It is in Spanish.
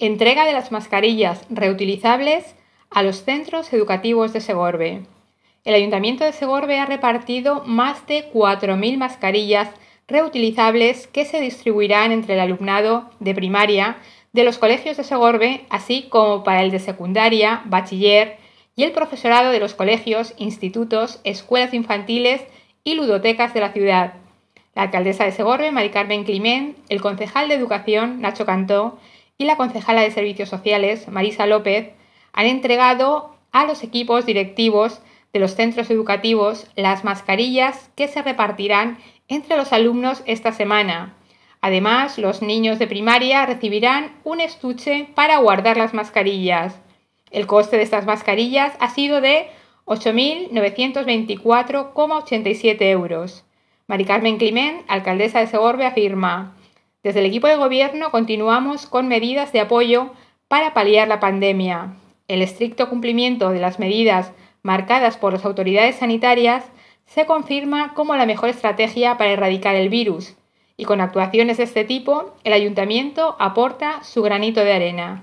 Entrega de las mascarillas reutilizables a los centros educativos de Segorbe. El Ayuntamiento de Segorbe ha repartido más de 4.000 mascarillas reutilizables que se distribuirán entre el alumnado de primaria de los colegios de Segorbe, así como para el de secundaria, bachiller y el profesorado de los colegios, institutos, escuelas infantiles y ludotecas de la ciudad. La alcaldesa de Segorbe, Mari Carmen Climent, el concejal de Educación, Nacho Cantó, y la concejala de Servicios Sociales, Marisa López, han entregado a los equipos directivos de los centros educativos las mascarillas que se repartirán entre los alumnos esta semana. Además, los niños de primaria recibirán un estuche para guardar las mascarillas. El coste de estas mascarillas ha sido de 8.924,87 euros. Mari Carmen Climent, alcaldesa de Segorbe, afirma, desde el equipo de gobierno continuamos con medidas de apoyo para paliar la pandemia. El estricto cumplimiento de las medidas marcadas por las autoridades sanitarias se confirma como la mejor estrategia para erradicar el virus, y con actuaciones de este tipo, el ayuntamiento aporta su granito de arena.